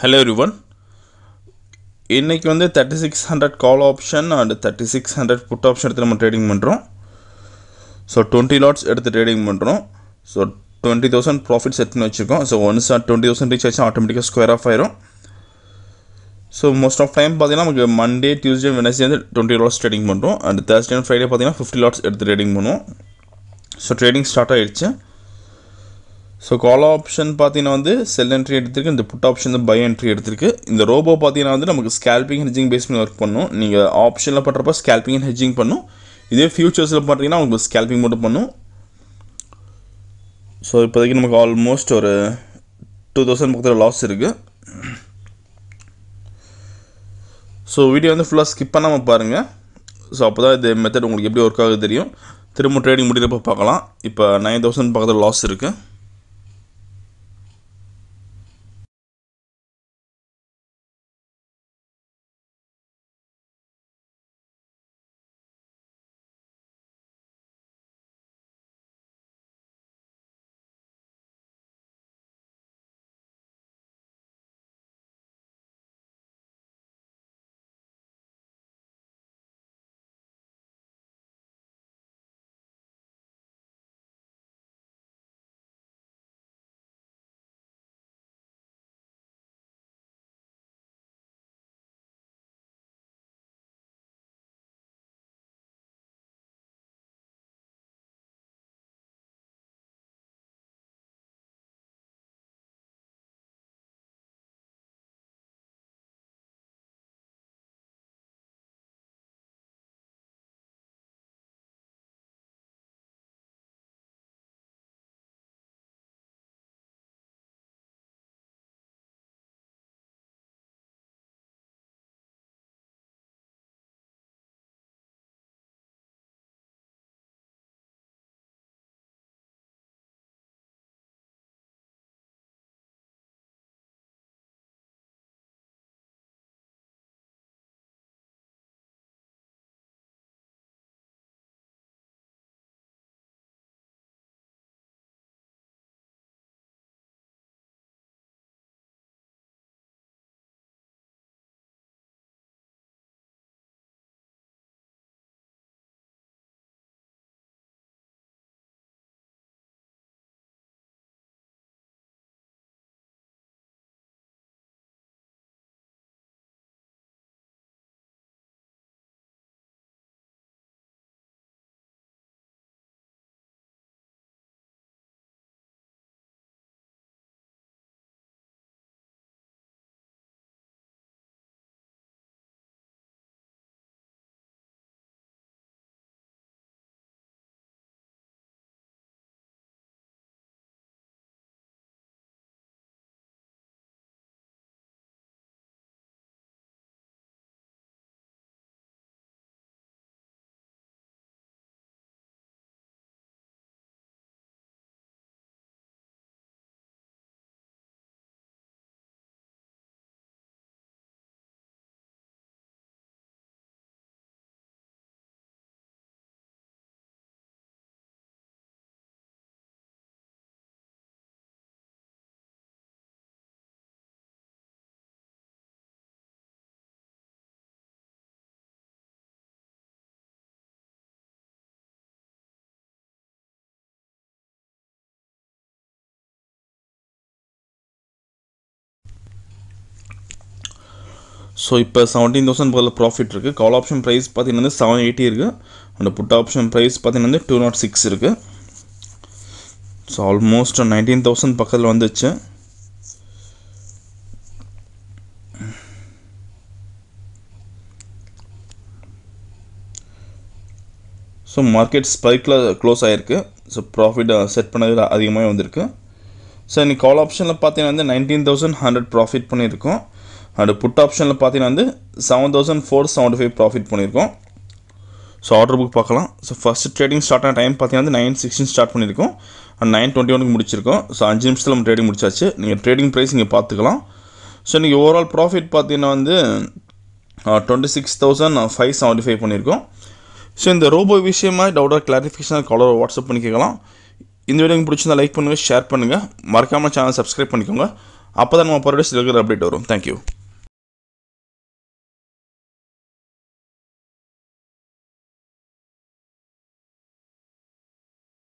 hello ரிவன் இன்றைக்கி வந்து thirty six hundred call option and thirty six hundred put option எடுத்து நம்ம ட்ரேடிங் பண்ணுறோம் ஸோ டுவெண்ட்டி லாட்ஸ் எடுத்து ட்ரேடிங் பண்ணுறோம் ஸோ டுவெண்ட்டி தௌசண்ட் ப்ராஃபிட் எடுத்துன்னு வச்சுருக்கோம் so once twenty thousand reach ஆச்சு ஆட்டோமேட்டிக்காக ஸ்கொயர் ஆஃப் ஆயிரும் ஸோ மோஸ்ட் ஆஃப் டைம் பார்த்தீங்கன்னா நமக்கு மண்டே டியூஸ்டே வெனஸ்டே வந்து டுவெண்ட்டி லாட்ஸ் ட்ரேடிங் பண்ணுறோம் அண்ட் தேர்ஸ்டே அண்ட் ஃப்ரைடே பார்த்தீங்கன்னா ஃபிஃப்டி லாட்ஸ் எடுத்து ட்ரேடிங் பண்ணுவோம் ஸோ ட்ரேடிங் ஸ்டார்ட் ஆகிடுச்சு ஸோ கால் ஆப்ஷன் பார்த்தீங்கன்னா வந்து செல் என்ட்ரி எடுத்திருக்கு இந்த புட் ஆப்ஷன் வந்து பை என்ட்ரி எடுத்திருக்கு இந்த ரோபோ பார்த்தீங்கன்னா வந்து நமக்கு ஸ்கேல்பிங் ஹெஜிங் பேஸ் பண்ணி ஒர்க் பண்ணும் நீங்கள் ஆப்ஷனில் பண்ணுறப்ப ஸ்கேல்பிங் அண்ட் ஹெஜிங் பண்ணும் இதே ஃபியூச்சர்ஸில் பார்த்தீங்கன்னா உங்களுக்கு ஸ்கேல்பிங் மட்டும் பண்ணும் ஸோ இப்போதைக்கு நமக்கு ஆல்மோஸ்ட் ஒரு டூ தௌசண்ட் பக்கத்தில் லாஸ் இருக்குது ஸோ வீடியோ வந்து ஃபுல்லாக ஸ்கிப் பண்ணாமல் பாருங்கள் ஸோ அப்போ தான் இந்த மெத்தட் உங்களுக்கு எப்படி ஒர்க் ஆகுது தெரியும் திரும்ப ட்ரேடிங் முடிகிறப்ப பார்க்கலாம் இப்போ நைன் தௌசண்ட் பக்கத்தில் லாஸ் இருக்குது ஸோ இப்போ செவன்டீன் தௌசண்ட் போல் ப்ராஃபிட் இருக்குது கால் ஆப்ஷன் ப்ரைஸ் பார்த்தீங்கன்னா வந்து செவன் எயிட்டி இருக்குது அண்ட் புட் ஆப்ஷன் ப்ரைஸ் பார்த்தீங்கன்னா வந்து டூ நாட் சிக்ஸ் இருக்குது ஸோ ஆல்மோஸ்ட் நைன்டீன் தௌசண்ட் பக்கத்தில் வந்துச்சு ஸோ மார்க்கெட் ஸ்பைக்கில் க்ளோஸ் ஆகிருக்கு ஸோ ப்ராஃபிட் செட் பண்ணதில் அதிகமாக வந்திருக்கு ஸோ இன்னைக்கு கால் ஆப்ஷனில் பார்த்தீங்கன்னா வந்து நைன்டீன் தௌசண்ட் ஹண்ட்ரட் ப்ராஃபிட் பண்ணியிருக்கோம் அண்டு புட் ஆப்ஷனில் பார்த்தீங்கன்னா வந்து seven thousand four seventy five profit பண்ணியிருக்கோம் ஸோ ஆர்டர் புக் பார்க்கலாம் ஸோ ஃபஸ்ட் ட்ரேடிங் ஸ்டார்ட் ஆன டைம் பார்த்தீங்கன்னா வந்து நைன் சிக்ஸ்டின் ஸ்டார்ட் பண்ணியிருக்கோம் அண்ட் நைன் டுவெண்ட்டி ஒனுக்கு முடிச்சிருக்கோம் ஸோ அஞ்சு நிமிஷத்தில் நம்ம ட்ரேடிங் முடிச்சாச்சு நீங்கள் ட்ரேடிங் ப்ரைஸ் இங்கே பார்த்துக்கலாம் ஸோ இன்றைக்கி ஓவரால் ப்ராஃபிட் பார்த்தீங்கன்னா வந்து twenty six thousand five seventy five பண்ணியிருக்கோம் ஸோ இந்த ரோபோ விஷயமா டவுட்டாக கிளாரிஃபிகேஷன் கலர் வாட்ஸ்அப் பண்ணிக்கலாம் இந்த வீடியோ பிடிச்சிருந்தா லைக் பண்ணுங்கள் ஷேர் பண்ணுங்கள் மறக்காமல் சேனல் சப்ஸ்கிரைப் பண்ணிக்கோங்க அப்போ தான் நம்ம போகிற ரெகுலர் அப்டேட் வரும் தேங்க்யூ